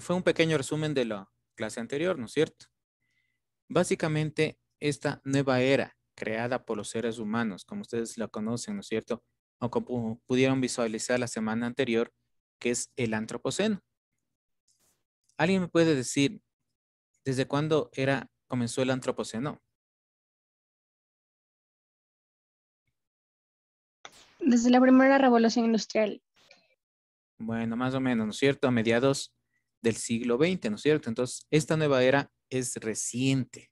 fue un pequeño resumen de la clase anterior, ¿no es cierto? Básicamente, esta nueva era creada por los seres humanos, como ustedes la conocen, ¿no es cierto? O como pudieron visualizar la semana anterior, que es el antropoceno. ¿Alguien me puede decir desde cuándo era, comenzó el antropoceno? Desde la primera revolución industrial. Bueno, más o menos, ¿no es cierto? A mediados del siglo XX, ¿no es cierto? Entonces, esta nueva era es reciente.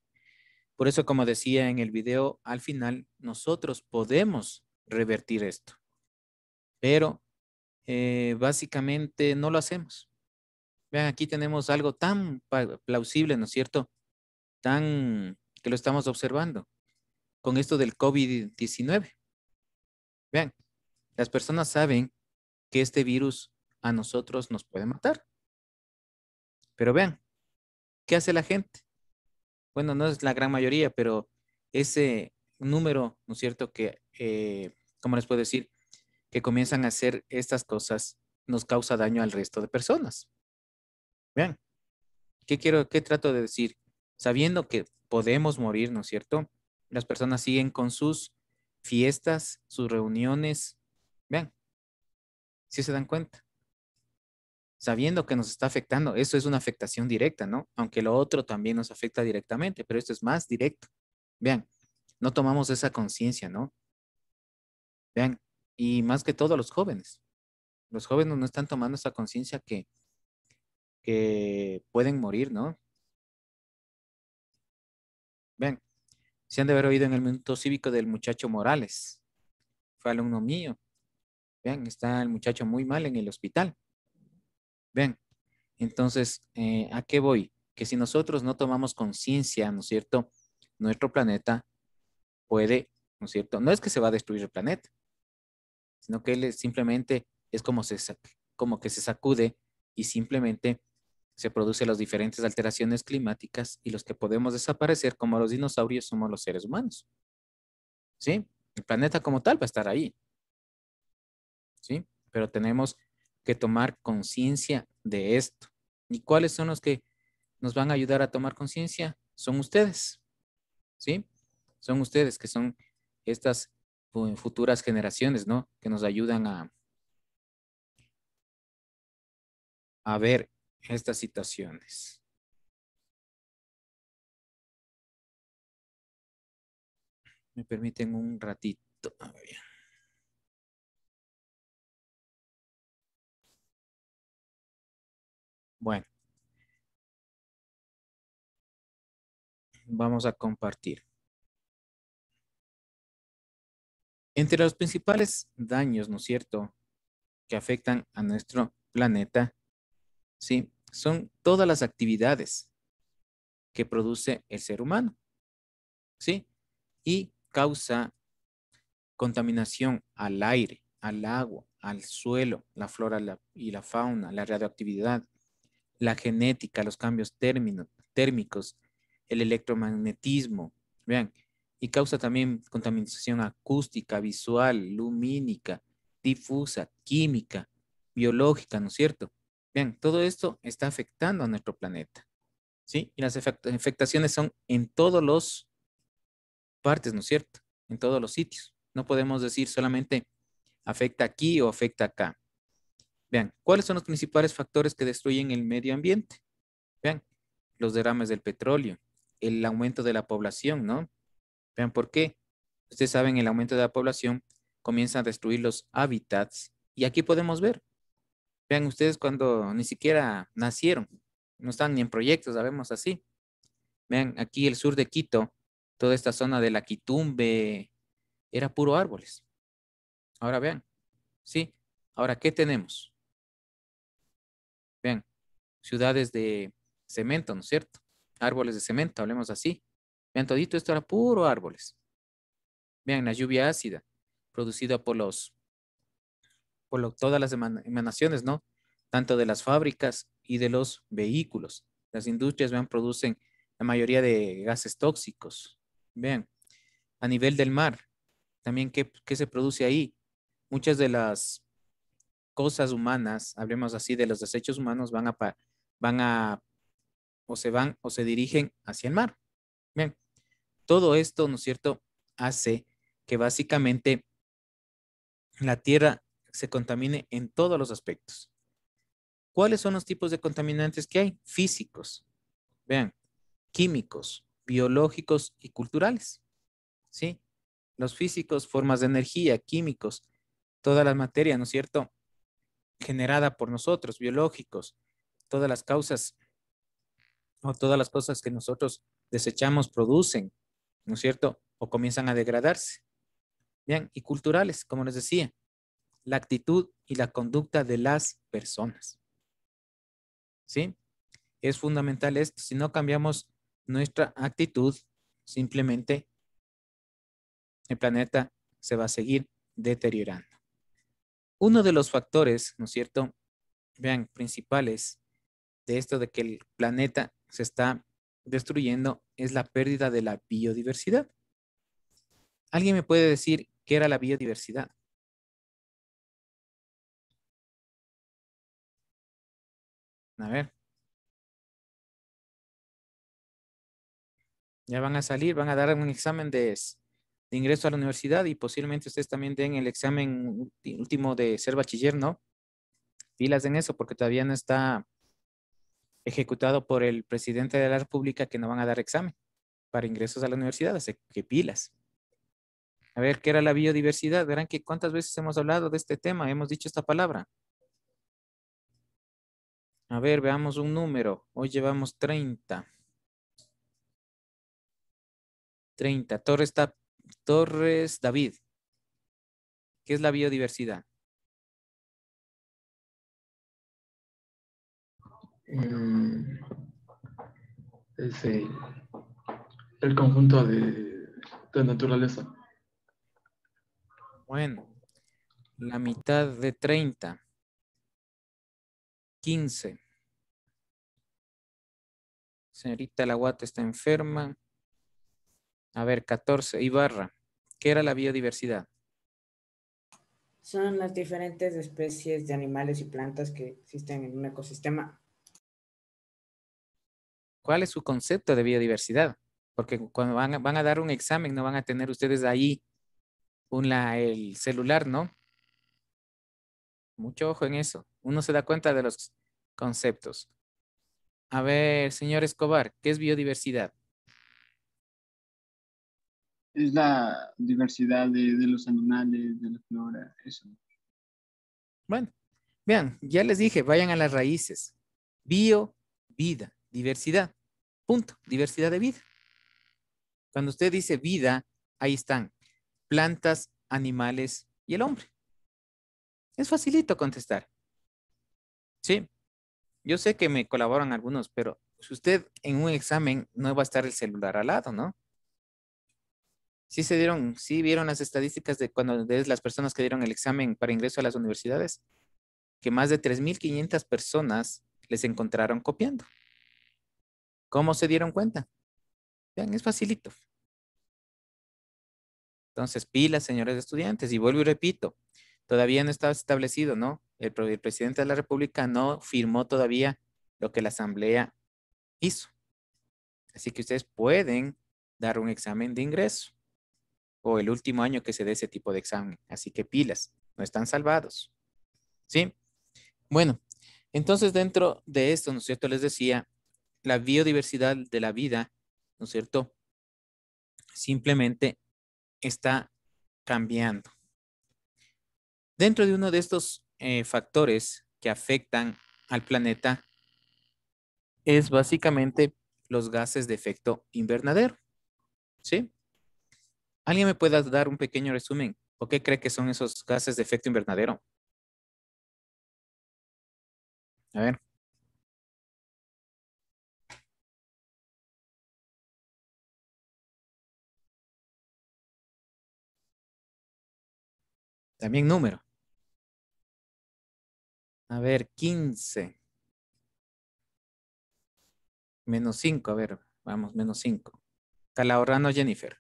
Por eso, como decía en el video, al final nosotros podemos revertir esto, pero eh, básicamente no lo hacemos. Vean, aquí tenemos algo tan plausible, ¿no es cierto? Tan que lo estamos observando con esto del COVID-19. Vean, las personas saben que este virus a nosotros nos puede matar. Pero vean, ¿qué hace la gente? Bueno, no es la gran mayoría, pero ese número, ¿no es cierto? Que, eh, ¿cómo les puedo decir? Que comienzan a hacer estas cosas nos causa daño al resto de personas. Vean, ¿qué quiero, qué trato de decir? Sabiendo que podemos morir, ¿no es cierto? Las personas siguen con sus fiestas, sus reuniones. Vean, si se dan cuenta sabiendo que nos está afectando. Eso es una afectación directa, ¿no? Aunque lo otro también nos afecta directamente, pero esto es más directo. Vean, no tomamos esa conciencia, ¿no? Vean, y más que todo los jóvenes. Los jóvenes no están tomando esa conciencia que, que pueden morir, ¿no? Vean, se han de haber oído en el minuto cívico del muchacho Morales. Fue alumno mío. Vean, está el muchacho muy mal en el hospital Bien, entonces, eh, ¿a qué voy? Que si nosotros no tomamos conciencia, ¿no es cierto? Nuestro planeta puede, ¿no es cierto? No es que se va a destruir el planeta, sino que él simplemente es como, se, como que se sacude y simplemente se producen las diferentes alteraciones climáticas y los que podemos desaparecer como los dinosaurios somos los seres humanos. ¿Sí? El planeta como tal va a estar ahí. ¿Sí? Pero tenemos que tomar conciencia de esto. ¿Y cuáles son los que nos van a ayudar a tomar conciencia? Son ustedes, ¿sí? Son ustedes que son estas futuras generaciones, ¿no? Que nos ayudan a, a ver estas situaciones. Me permiten un ratito. Bueno. Vamos a compartir. Entre los principales daños, ¿no es cierto?, que afectan a nuestro planeta, ¿sí? Son todas las actividades que produce el ser humano, ¿sí? Y causa contaminación al aire, al agua, al suelo, la flora y la fauna, la radioactividad, la genética, los cambios térmicos, el electromagnetismo, vean, y causa también contaminación acústica, visual, lumínica, difusa, química, biológica, ¿no es cierto? Vean, todo esto está afectando a nuestro planeta, ¿sí? Y las afectaciones son en todos los partes, ¿no es cierto? En todos los sitios. No podemos decir solamente afecta aquí o afecta acá. Vean, ¿cuáles son los principales factores que destruyen el medio ambiente? Vean, los derrames del petróleo, el aumento de la población, ¿no? Vean, ¿por qué? Ustedes saben, el aumento de la población comienza a destruir los hábitats. Y aquí podemos ver, vean ustedes cuando ni siquiera nacieron, no están ni en proyectos, sabemos así. Vean, aquí el sur de Quito, toda esta zona de la Quitumbe, era puro árboles. Ahora vean, ¿sí? Ahora, ¿qué tenemos? ciudades de cemento, ¿no es cierto? Árboles de cemento, hablemos así. Vean, todito esto era puro árboles. Vean, la lluvia ácida producida por los, por todas las emanaciones, ¿no? Tanto de las fábricas y de los vehículos. Las industrias, vean, producen la mayoría de gases tóxicos. Vean, a nivel del mar, también qué, se produce ahí. Muchas de las cosas humanas, hablemos así, de los desechos humanos van a, van a o se van o se dirigen hacia el mar. Bien, todo esto, ¿no es cierto?, hace que básicamente la tierra se contamine en todos los aspectos. ¿Cuáles son los tipos de contaminantes que hay? Físicos, vean, químicos, biológicos y culturales. ¿Sí? Los físicos, formas de energía, químicos, toda la materia, ¿no es cierto?, generada por nosotros, biológicos, todas las causas o todas las cosas que nosotros desechamos producen, ¿no es cierto? O comienzan a degradarse. Bien, y culturales, como les decía, la actitud y la conducta de las personas. ¿Sí? Es fundamental esto. Si no cambiamos nuestra actitud, simplemente el planeta se va a seguir deteriorando. Uno de los factores, ¿no es cierto? Vean, principales de esto de que el planeta se está destruyendo es la pérdida de la biodiversidad. ¿Alguien me puede decir qué era la biodiversidad? A ver. Ya van a salir, van a dar un examen de, ingreso a la universidad y posiblemente ustedes también den el examen último de ser bachiller, ¿no? Pilas en eso porque todavía no está ejecutado por el presidente de la República que no van a dar examen para ingresos a la universidad. Así que pilas. A ver, ¿qué era la biodiversidad? Verán que cuántas veces hemos hablado de este tema, hemos dicho esta palabra. A ver, veamos un número. Hoy llevamos 30. 30. Torres, Torres David. ¿Qué es la biodiversidad? Em, el, conjunto de, de naturaleza. Bueno, la mitad de 30. 15. Señorita La está enferma. A ver, 14. Ibarra, ¿qué era la biodiversidad? Son las diferentes especies de animales y plantas que existen en un ecosistema cuál es su concepto de biodiversidad, porque cuando van a, dar un examen no van a tener ustedes ahí el celular, ¿no? Mucho ojo en eso. Uno se da cuenta de los conceptos. A ver, señor Escobar, ¿qué es biodiversidad? Es la diversidad de, de los animales, de la flora, eso. Bueno, vean, ya les dije, vayan a las raíces. Bio, vida, diversidad. Punto. Diversidad de vida. Cuando usted dice vida, ahí están plantas, animales y el hombre. Es facilito contestar. Sí. Yo sé que me colaboran algunos, pero si usted en un examen no va a estar el celular al lado, ¿no? Sí se dieron, sí vieron las estadísticas de cuando las personas que dieron el examen para ingreso a las universidades, que más de 3.500 personas les encontraron copiando. ¿Cómo se dieron cuenta? Vean, es facilito. Entonces, pilas, señores estudiantes, y vuelvo y repito, todavía no está establecido, ¿no? El, el presidente de la República no firmó todavía lo que la Asamblea hizo. Así que ustedes pueden dar un examen de ingreso o el último año que se dé ese tipo de examen. Así que pilas, no están salvados. ¿Sí? Bueno, entonces dentro de esto, ¿no es cierto? Les decía la biodiversidad de la vida, ¿no es cierto? Simplemente está cambiando. Dentro de uno de estos eh, factores que afectan al planeta es básicamente los gases de efecto invernadero. ¿Sí? ¿Alguien me pueda dar un pequeño resumen? ¿O qué cree que son esos gases de efecto invernadero? A ver. También número. A ver, 15. Menos 5, a ver, vamos, menos 5. Calahorrano Jennifer.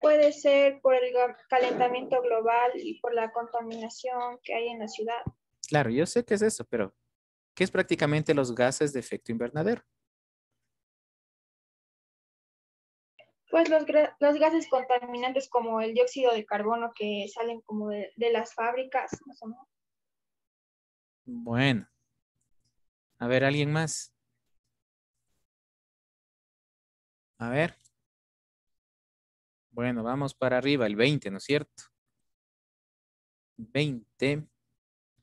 Puede ser por el calentamiento global y por la contaminación que hay en la ciudad. Claro, yo sé que es eso, pero ¿qué es prácticamente los gases de efecto invernadero? Pues los, gases contaminantes como el dióxido de carbono que salen como de, las fábricas, no Bueno. A ver, ¿alguien más? A ver. Bueno, vamos para arriba, el 20, ¿no es cierto? 20.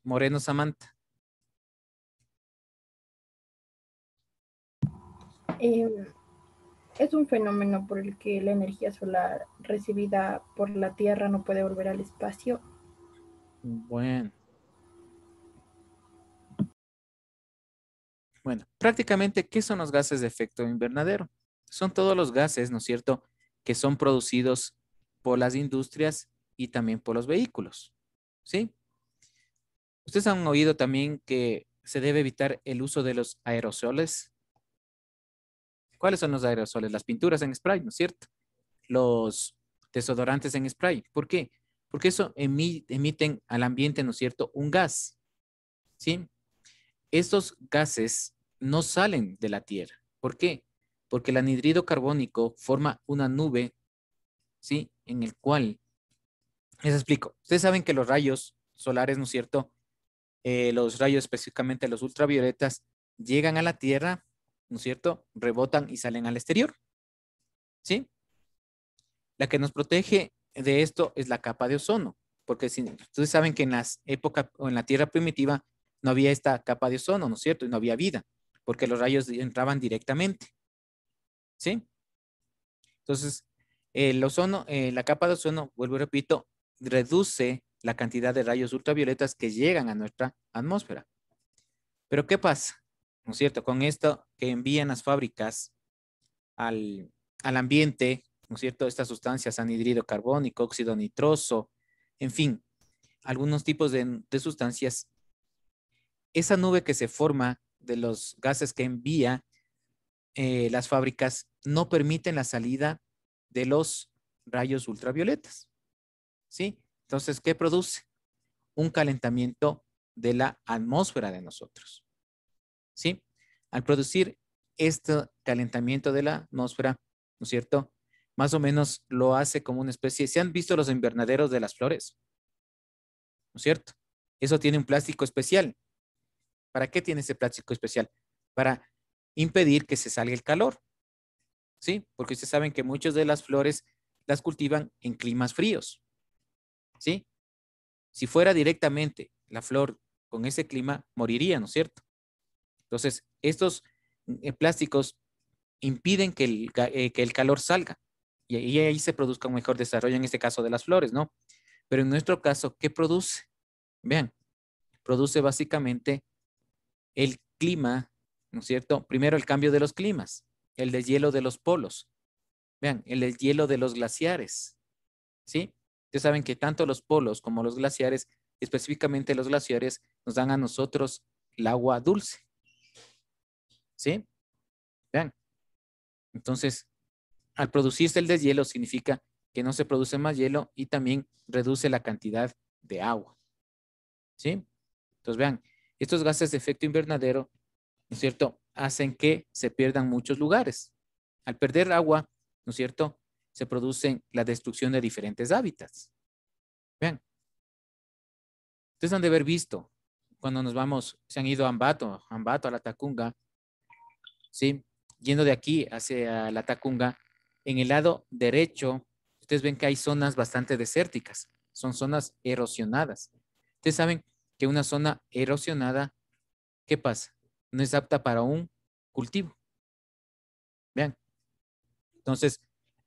Moreno Samantha. Em, es un fenómeno por el que la energía solar recibida por la Tierra no puede volver al espacio. Bueno. Bueno, prácticamente, ¿qué son los gases de efecto invernadero? Son todos los gases, ¿no es cierto?, que son producidos por las industrias y también por los vehículos. ¿Sí? Ustedes han oído también que se debe evitar el uso de los aerosoles ¿Cuáles son los aerosoles? Las pinturas en spray, ¿no es cierto? Los desodorantes en spray. ¿Por qué? Porque eso emiten al ambiente, ¿no es cierto?, un gas. ¿Sí? Estos gases no salen de la Tierra. ¿Por qué? Porque el anidrido carbónico forma una nube, ¿sí? En el cual, les explico, ustedes saben que los rayos solares, ¿no es cierto? Eh, los rayos específicamente los ultravioletas llegan a la Tierra ¿no es cierto? Rebotan y salen al exterior. ¿Sí? La que nos protege de esto es la capa de ozono, porque si, ustedes saben que en las épocas o en la Tierra primitiva no había esta capa de ozono, ¿no es cierto? Y no había vida, porque los rayos entraban directamente. ¿Sí? Entonces, ozono, eh, la capa de ozono, vuelvo y repito, reduce la cantidad de rayos ultravioletas que llegan a nuestra atmósfera. Pero ¿qué pasa? ¿no es cierto? Con esto que envían las fábricas al, ambiente, ¿no es cierto? Estas sustancias, anhidrido carbónico, óxido nitroso, en fin, algunos tipos de, sustancias. Esa nube que se forma de los gases que envía eh, las fábricas no permiten la salida de los rayos ultravioletas. ¿Sí? Entonces, ¿qué produce? Un calentamiento de la atmósfera de nosotros. ¿sí? Al producir este calentamiento de la atmósfera, ¿no es cierto? Más o menos lo hace como una especie, ¿se han visto los invernaderos de las flores? ¿No es cierto? Eso tiene un plástico especial. ¿Para qué tiene ese plástico especial? Para impedir que se salga el calor. ¿Sí? Porque ustedes saben que muchas de las flores las cultivan en climas fríos. ¿Sí? Si fuera directamente la flor con ese clima, moriría, ¿no es cierto? Entonces, estos eh, plásticos impiden eh, que el, calor salga y, y, ahí se produzca un mejor desarrollo, en este caso de las flores, ¿no? Pero en nuestro caso, ¿qué produce? Vean, produce básicamente el clima, ¿no es cierto? Primero el cambio de los climas, el deshielo de los polos, vean, el deshielo de los glaciares, ¿sí? Ustedes saben que tanto los polos como los glaciares, específicamente los glaciares, nos dan a nosotros el agua dulce, ¿sí? Vean. Entonces, al producirse el deshielo significa que no se produce más hielo y también reduce la cantidad de agua, ¿sí? Entonces, vean, estos gases de efecto invernadero, ¿no es cierto?, hacen que se pierdan muchos lugares. Al perder agua, ¿no es cierto?, se produce la destrucción de diferentes hábitats. Vean. Ustedes han de haber visto cuando nos vamos, se han ido a Ambato, Ambato, a la Tacunga, ¿sí? Yendo de aquí hacia la Tacunga, en el lado derecho, ustedes ven que hay zonas bastante desérticas, son zonas erosionadas. Ustedes saben que una zona erosionada, ¿qué pasa? No es apta para un cultivo. Vean. Entonces,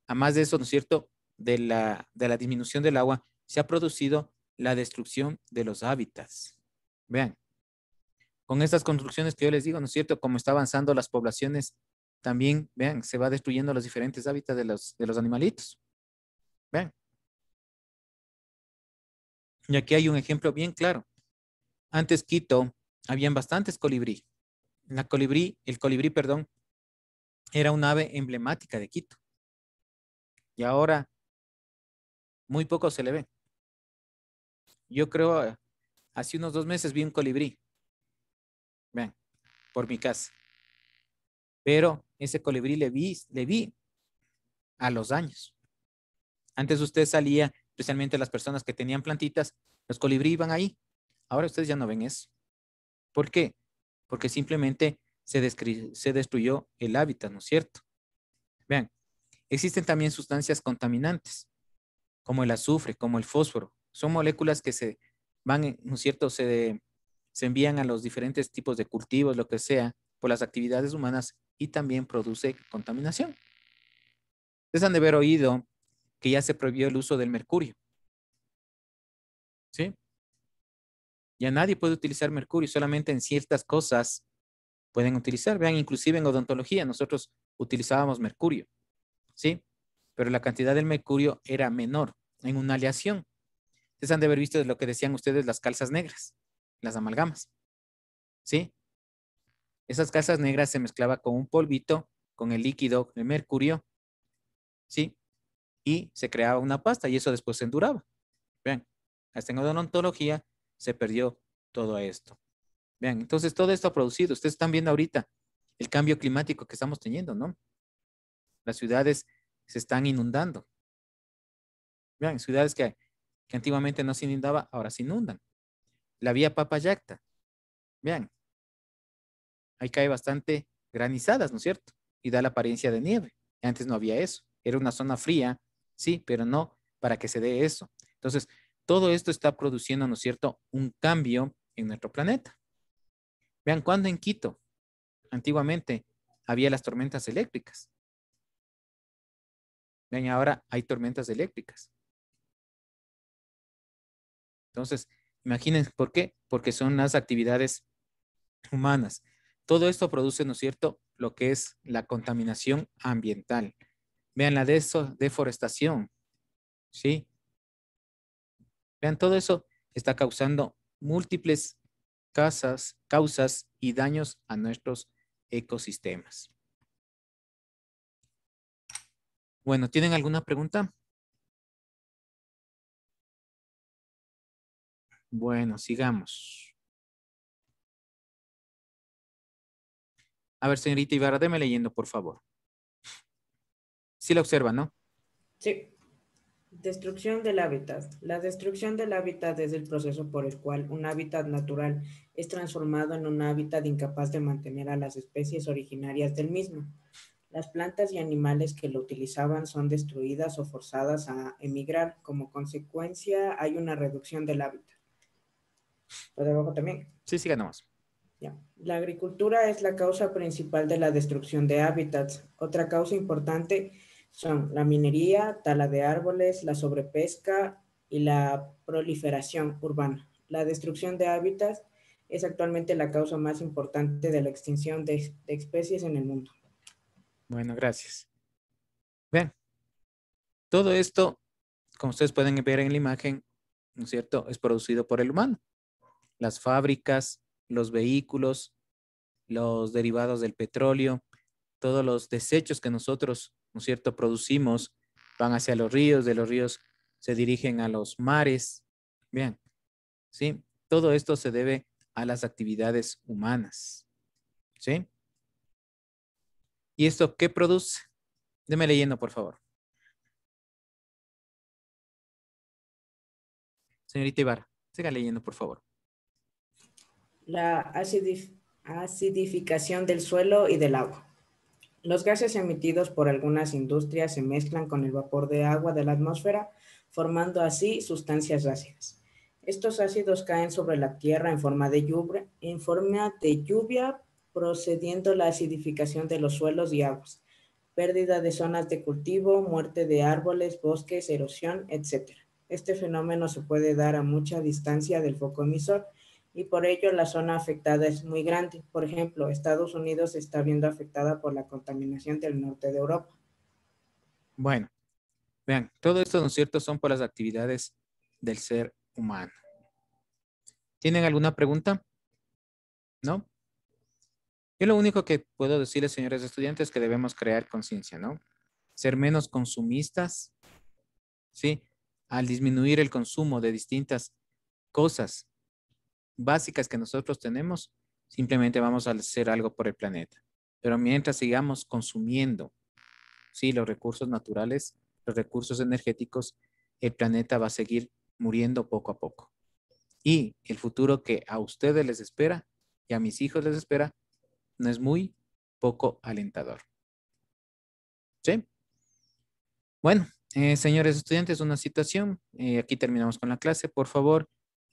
a más de eso, ¿no es cierto? De la, de la disminución del agua, se ha producido la destrucción de los hábitats. Vean, con estas construcciones que yo les digo, ¿no es cierto? Como está avanzando las poblaciones, también, vean, se va destruyendo los diferentes hábitats de los, de los animalitos. Vean. Y aquí hay un ejemplo bien claro. Antes Quito, habían bastantes colibrí. La colibrí, el colibrí, perdón, era un ave emblemática de Quito. Y ahora muy poco se le ve. Yo creo, hace unos dos meses vi un colibrí por mi casa. Pero ese colibrí le vi, le vi a los años. Antes usted salía, especialmente las personas que tenían plantitas, los colibrí iban ahí. Ahora ustedes ya no ven eso. ¿Por qué? Porque simplemente se, se destruyó el hábitat, ¿no es cierto? Vean, existen también sustancias contaminantes, como el azufre, como el fósforo. Son moléculas que se van, ¿no es cierto? Se, se envían a los diferentes tipos de cultivos, lo que sea, por las actividades humanas y también produce contaminación. Ustedes han de haber oído que ya se prohibió el uso del mercurio. ¿Sí? Ya nadie puede utilizar mercurio, solamente en ciertas cosas pueden utilizar. Vean, inclusive en odontología nosotros utilizábamos mercurio, ¿sí? Pero la cantidad del mercurio era menor en una aleación. Ustedes han de haber visto lo que decían ustedes las calzas negras las amalgamas. ¿Sí? Esas casas negras se mezclaba con un polvito, con el líquido, de mercurio, ¿sí? Y se creaba una pasta y eso después se enduraba. Vean, hasta en odontología se perdió todo esto. Vean, entonces todo esto ha producido, ustedes están viendo ahorita el cambio climático que estamos teniendo, ¿no? Las ciudades se están inundando. Vean, ciudades que, que antiguamente no se inundaba, ahora se inundan la vía Papayacta. Vean, ahí cae bastante granizadas, ¿no es cierto? Y da la apariencia de nieve. Antes no había eso. Era una zona fría, sí, pero no para que se dé eso. Entonces, todo esto está produciendo, ¿no es cierto?, un cambio en nuestro planeta. Vean, cuando en Quito, antiguamente, había las tormentas eléctricas. Vean, ahora hay tormentas eléctricas. Entonces, Imaginen por qué, porque son las actividades humanas. Todo esto produce, ¿no es cierto?, lo que es la contaminación ambiental. Vean la de eso, deforestación, ¿sí? Vean, todo eso está causando múltiples causas y daños a nuestros ecosistemas. Bueno, ¿tienen alguna pregunta? Bueno, sigamos. A ver, señorita Ibarra, déme leyendo, por favor. Sí la observa, ¿no? Sí. Destrucción del hábitat. La destrucción del hábitat es el proceso por el cual un hábitat natural es transformado en un hábitat incapaz de mantener a las especies originarias del mismo. Las plantas y animales que lo utilizaban son destruidas o forzadas a emigrar. Como consecuencia, hay una reducción del hábitat. Pues, también? Sí, siga nomás. La agricultura es la causa principal de la destrucción de hábitats. Otra causa importante son la minería, tala de árboles, la sobrepesca y la proliferación urbana. La destrucción de hábitats es actualmente la causa más importante de la extinción de, de especies en el mundo. Bueno, gracias. Bien, todo esto, como ustedes pueden ver en la imagen, ¿no es cierto?, es producido por el humano las fábricas, los vehículos, los derivados del petróleo, todos los desechos que nosotros, ¿no es cierto?, producimos, van hacia los ríos, de los ríos se dirigen a los mares. Bien, ¿sí? Todo esto se debe a las actividades humanas, ¿sí? ¿Y esto qué produce? Deme leyendo, por favor. Señorita Ibarra, siga leyendo, por favor la acidificación del suelo y del agua. Los gases emitidos por algunas industrias se mezclan con el vapor de agua de la atmósfera, formando así sustancias ácidas. Estos ácidos caen sobre la tierra en forma de lluvia, en forma de lluvia procediendo la acidificación de los suelos y aguas, pérdida de zonas de cultivo, muerte de árboles, bosques, erosión, etc. Este fenómeno se puede dar a mucha distancia del foco emisor, y por ello la zona afectada es muy grande. Por ejemplo, Estados Unidos está viendo afectada por la contaminación del norte de Europa. Bueno, vean, todo esto, ¿no es cierto?, son por las actividades del ser humano. ¿Tienen alguna pregunta? ¿No? Yo lo único que puedo decirles, señores estudiantes, es que debemos crear conciencia, ¿no? Ser menos consumistas, ¿sí? Al disminuir el consumo de distintas cosas, básicas que nosotros tenemos, simplemente vamos a hacer algo por el planeta. Pero mientras sigamos consumiendo ¿sí? los recursos naturales, los recursos energéticos, el planeta va a seguir muriendo poco a poco. Y el futuro que a ustedes les espera y a mis hijos les espera no es muy poco alentador. Bueno, eh, señores estudiantes, una citación. Eh, aquí terminamos con la clase. Por favor,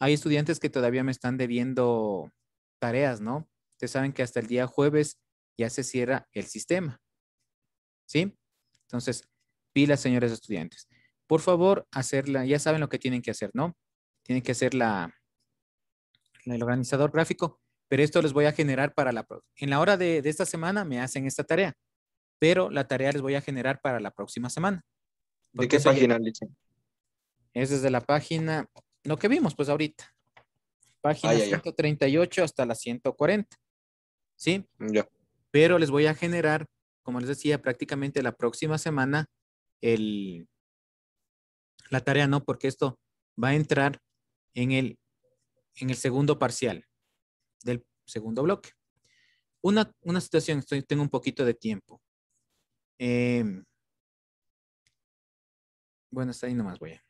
hay estudiantes que todavía me están debiendo tareas, ¿no? Ustedes saben que hasta el día jueves ya se cierra el sistema. ¿Sí? Entonces, pilas, señores estudiantes. Por favor, hacerla, ya saben lo que tienen que hacer, ¿no? Tienen que hacer el organizador gráfico, pero esto les voy a generar para la En la hora de, esta semana me hacen esta tarea, pero la tarea les voy a generar para la próxima semana. ¿De qué página, Es desde la página lo que vimos pues ahorita. Página 138 hasta la 140. ¿Sí? Mm, ya. Pero les voy a generar, como les decía, prácticamente la próxima semana la tarea, ¿no? Porque esto va a entrar en el, en el segundo parcial del segundo bloque. Una, situación, tengo un poquito de tiempo. Em, bueno, está ahí nomás voy